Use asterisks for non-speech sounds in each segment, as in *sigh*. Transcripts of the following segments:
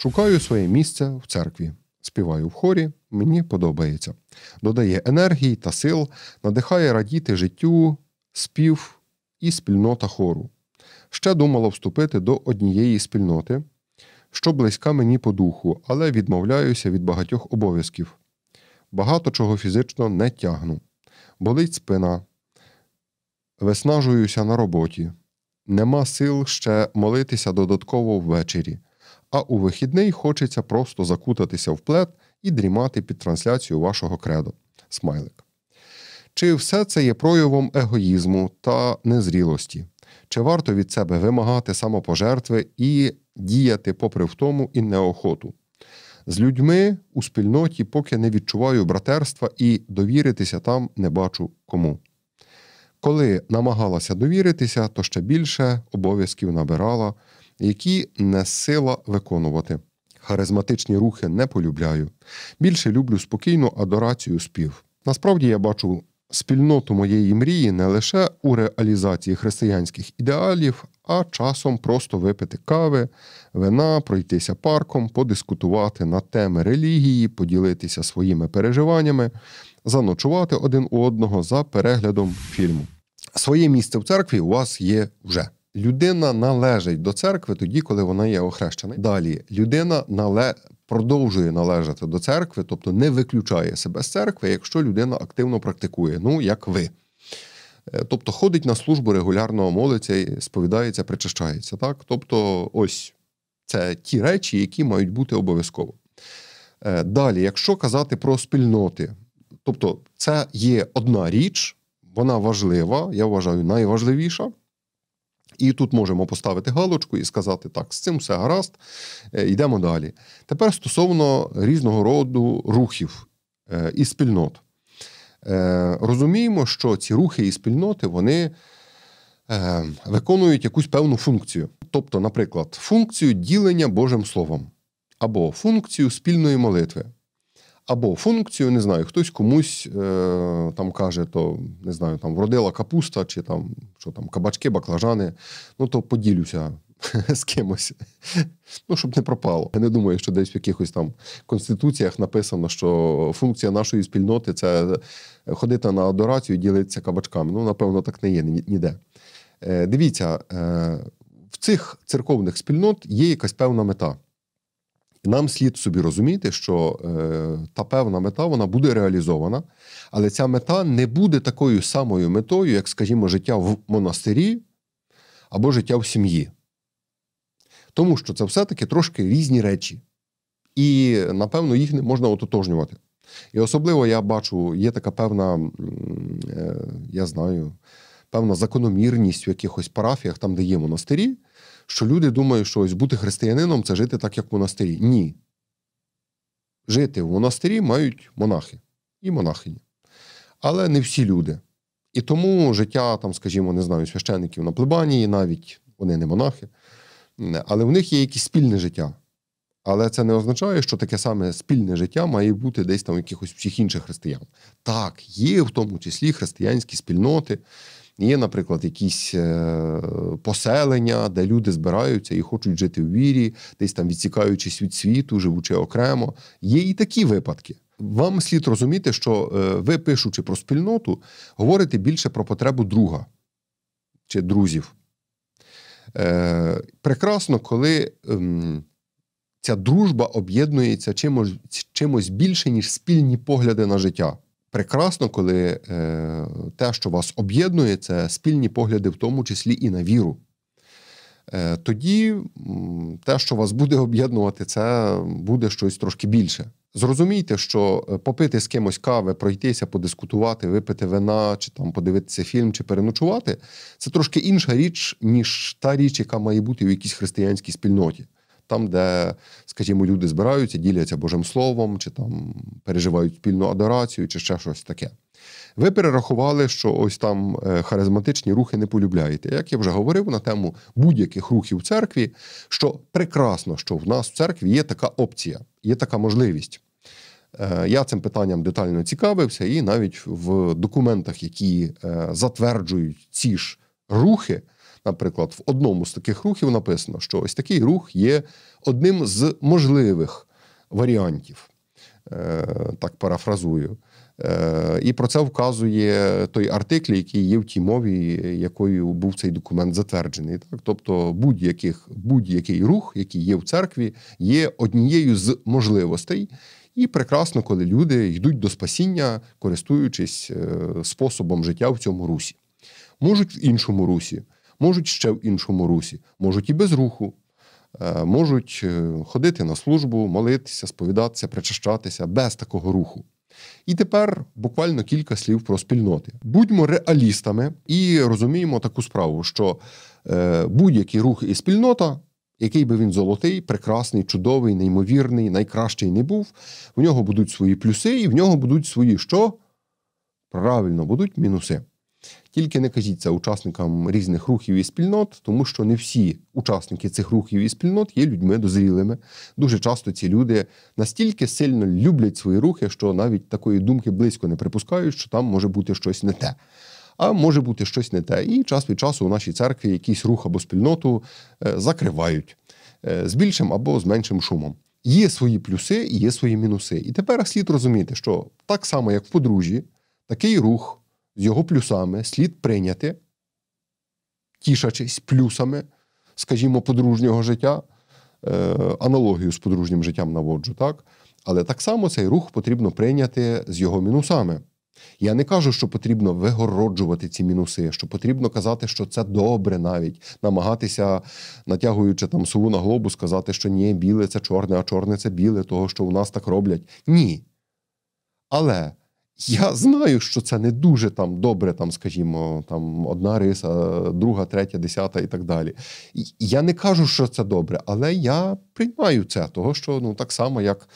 Шукаю своє місце в церкві, співаю в хорі, мені подобається. Додає енергії та сил, надихає радіти життю, спів і спільнота хору. Ще думала вступити до однієї спільноти, що близька мені по духу, але відмовляюся від багатьох обов'язків. Багато чого фізично не тягну. Болить спина, виснажуюся на роботі, нема сил ще молитися додатково ввечері а у вихідний хочеться просто закутатися в плед і дрімати під трансляцію вашого кредо. Смайлик. Чи все це є проявом егоїзму та незрілості? Чи варто від себе вимагати самопожертви і діяти, попри втому і неохоту? З людьми у спільноті поки не відчуваю братерства і довіритися там не бачу кому. Коли намагалася довіритися, то ще більше обов'язків набирала, які не сила виконувати. Харизматичні рухи не полюбляю. Більше люблю спокійну адорацію спів. Насправді я бачу спільноту моєї мрії не лише у реалізації християнських ідеалів, а часом просто випити кави, вина, пройтися парком, подискутувати на теми релігії, поділитися своїми переживаннями, заночувати один у одного за переглядом фільму. Своє місце в церкві у вас є вже людина належить до церкви тоді, коли вона є охрещена. Далі людина нале. Продовжує належати до церкви, тобто не виключає себе з церкви, якщо людина активно практикує, ну як ви. Е, тобто ходить на службу регулярно, молиться, сповідається, причащається. Так? Тобто, ось це ті речі, які мають бути обов'язково. Е, далі, якщо казати про спільноти, тобто це є одна річ, вона важлива, я вважаю, найважливіша. І тут можемо поставити галочку і сказати, так, з цим все гаразд, е, йдемо далі. Тепер стосовно різного роду рухів е, і спільнот. Е, розуміємо, що ці рухи і спільноти вони виконують якусь певну функцію. Тобто, наприклад, функцію ділення Божим Словом або функцію спільної молитви або функцію, не знаю, хтось комусь е, там каже, то не знаю, там вродила капуста, чи там що там кабачки, баклажани. Ну то поділюся *laughs* з кимось. Ну, щоб не пропало. Я не думаю, що десь в якихось там конституціях написано, що функція нашої спільноти це ходити на адорацію і ділитися кабачками. Ну, напевно, так не є ніде. Е, Дивіться, е, в цих церковних спільнот є якась певна мета нам слід собі розуміти, що е, та певна мета вона буде реалізована, але ця мета не буде такою самою метою, як, скажімо, життя в монастирі або життя в сім'ї. Тому що це все-таки трошки різні речі. І, напевно, їх не можна ототожнювати. І особливо я бачу, є така певна, е, я знаю, певна закономірність в якихось парафіях, там, де є монастирі, що люди думають, що ось бути християнином це жити так, як в монастирі. Ні. Жити в монастирі мають монахи і монахині. Але не всі люди. І тому життя, там, скажімо, не знаю, священників на плебанії, навіть вони не монахи, але в них є якесь спільне життя. Але це не означає, що таке саме спільне життя має бути десь там у якихось всіх інших християн. Так, є в тому числі християнські спільноти. Є, наприклад, якісь е, поселення, де люди збираються і хочуть жити в вірі, десь там відсікаючись від світу, живучи окремо. Є і такі випадки. Вам слід розуміти, що е, ви, пишучи про спільноту, говорите більше про потребу друга чи друзів. Е, прекрасно, коли ем, ця дружба об'єднується чимось, чимось більше, ніж спільні погляди на життя прекрасно, коли е, те, що вас об'єднує, це спільні погляди, в тому числі і на віру. Е, Тоді те, що вас буде об'єднувати, це буде щось трошки більше. Зрозумійте, що е, попити з кимось кави, пройтися, подискутувати, випити вина, чи там подивитися фільм, чи переночувати це трошки інша річ, ніж та річ, яка має бути в якійсь християнській спільноті там, де, скажімо, люди збираються, діляться Божим Словом, чи там переживають спільну адорацію, чи ще щось таке. Ви перерахували, що ось там е, харизматичні рухи не полюбляєте. Як я вже говорив на тему будь-яких рухів в церкві, що прекрасно, що в нас в церкві є така опція, є така можливість. Е, я цим питанням детально цікавився, і навіть в документах, які е, затверджують ці ж рухи, Наприклад, в одному з таких рухів написано, що ось такий рух є одним з можливих варіантів, е, так парафразую. Е, і про це вказує той артикль, який є в тій мові, якою був цей документ затверджений. Так, тобто будь-яких будь-який рух, який є в церкві, є однією з можливостей. І прекрасно, коли люди йдуть до спасіння, користуючись е, способом життя в цьому русі, можуть в іншому русі можуть ще в іншому русі, можуть і без руху, е, можуть е, ходити на службу, молитися, сповідатися, причащатися без такого руху. І тепер буквально кілька слів про спільноти. Будьмо реалістами і розуміємо таку справу, що е, будь-який рух і спільнота. Який би він золотий, прекрасний, чудовий, неймовірний, найкращий не був, в нього будуть свої плюси, і в нього будуть свої що? Правильно, будуть мінуси. Тільки не кажіть це учасникам різних рухів і спільнот, тому що не всі учасники цих рухів і спільнот є людьми дозрілими. Дуже часто ці люди настільки сильно люблять свої рухи, що навіть такої думки близько не припускають, що там може бути щось не те. А може бути щось не те. І час від часу у нашій церкві якийсь рух або спільноту е, закривають е, з більшим або з меншим шумом. Є свої плюси і є свої мінуси. І тепер слід розуміти, що так само, як в подружжі, такий рух з його плюсами слід прийняти, тішачись плюсами, скажімо, подружнього життя, е, аналогію з подружнім життям наводжу, так? Але так само цей рух потрібно прийняти з його мінусами. Я не кажу, що потрібно вигороджувати ці мінуси, що потрібно казати, що це добре навіть, намагатися, натягуючи там сову на глобус, сказати, що ні, біле це чорне, а чорне це біле, того, що у нас так роблять. Ні. Але я знаю, що це не дуже там добре, там, скажімо, там одна риса, друга, третя, десята і так далі. Я не кажу, що це добре, але я приймаю це, того що ну так само, як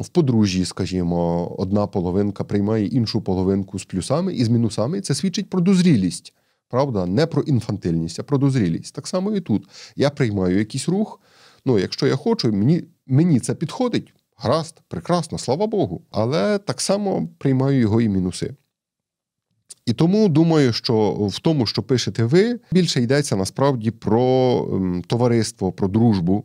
в подружжі, скажімо, одна половинка приймає іншу половинку з плюсами і з мінусами. це свідчить про дозрілість, правда, не про інфантильність, а про дозрілість. Так само і тут я приймаю якийсь рух. Ну, якщо я хочу, мені, мені це підходить гаразд, прекрасно, слава Богу. Але так само приймаю його і мінуси. І тому думаю, що в тому, що пишете ви, більше йдеться насправді про ем, товариство, про дружбу,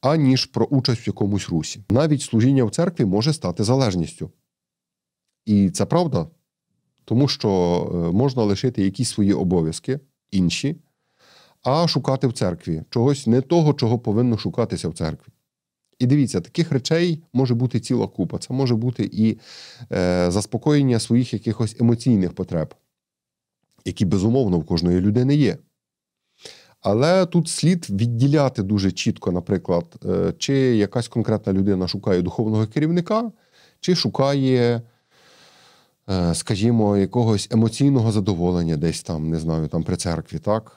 аніж про участь в якомусь русі. Навіть служіння в церкві може стати залежністю. І це правда, тому що е, можна лишити якісь свої обов'язки, інші, а шукати в церкві чогось не того, чого повинно шукатися в церкві. І дивіться, таких речей може бути ціла купа. Це може бути і е, заспокоєння своїх якихось емоційних потреб, які безумовно в кожної людини є. Але тут слід відділяти дуже чітко, наприклад, е, чи якась конкретна людина шукає духовного керівника, чи шукає. Е, скажімо, якогось емоційного задоволення десь там, не знаю, там при церкві, так?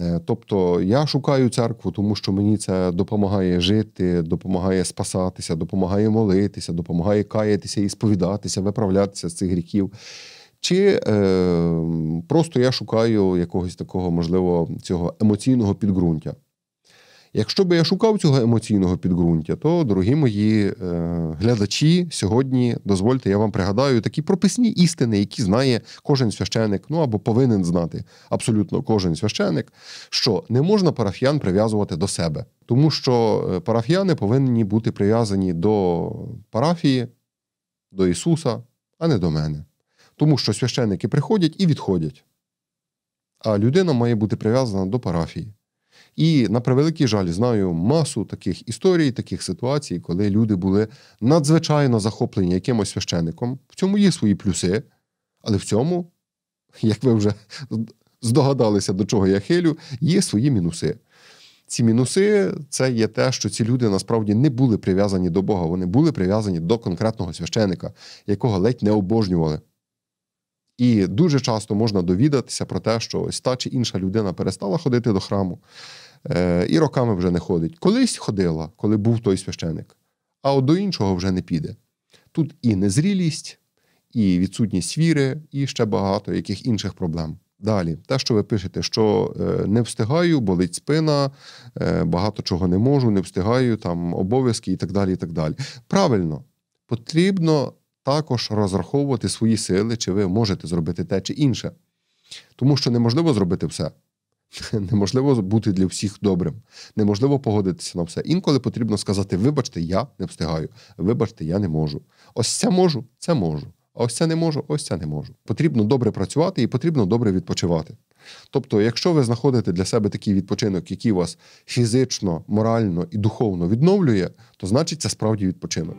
Е, тобто я шукаю церкву, тому що мені це допомагає жити, допомагає спасатися, допомагає молитися, допомагає каятися і сповідатися, виправлятися з цих гріхів. Чи е, просто я шукаю якогось такого, можливо, цього емоційного підґрунтя. Якщо би я шукав цього емоційного підґрунтя, то, дорогі мої е, глядачі, сьогодні дозвольте, я вам пригадаю такі прописні істини, які знає кожен священик, ну або повинен знати абсолютно кожен священик, що не можна парафіян прив'язувати до себе, тому що е, парафіяни повинні бути прив'язані до парафії, до Ісуса, а не до мене. Тому що священики приходять і відходять. А людина має бути прив'язана до парафії. І на превеликий жаль, знаю масу таких історій, таких ситуацій, коли люди були надзвичайно захоплені якимось священником. В цьому є свої плюси, але в цьому, як ви вже здогадалися, до чого я хилю, є свої мінуси. Ці мінуси це є те, що ці люди насправді не були прив'язані до Бога, вони були прив'язані до конкретного священика, якого ледь не обожнювали. І дуже часто можна довідатися про те, що ось та чи інша людина перестала ходити до храму. Е, і роками вже не ходить. Колись ходила, коли був той священик, а от до іншого вже не піде. Тут і незрілість, і відсутність віри, і ще багато яких інших проблем. Далі, те, що ви пишете, що е, не встигаю, болить спина, е, багато чого не можу, не встигаю, там обов'язки і так далі. і так далі. Правильно, потрібно також розраховувати свої сили, чи ви можете зробити те чи інше, тому що неможливо зробити все. *laughs* Неможливо бути для всіх добрим, неможливо погодитися на все. Інколи потрібно сказати: вибачте, я не встигаю, вибачте, я не можу. Ось це можу, це можу. А ось це не можу, ось це не можу. Потрібно добре працювати і потрібно добре відпочивати. Тобто, якщо ви знаходите для себе такий відпочинок, який вас фізично, морально і духовно відновлює, то значить це справді відпочинок.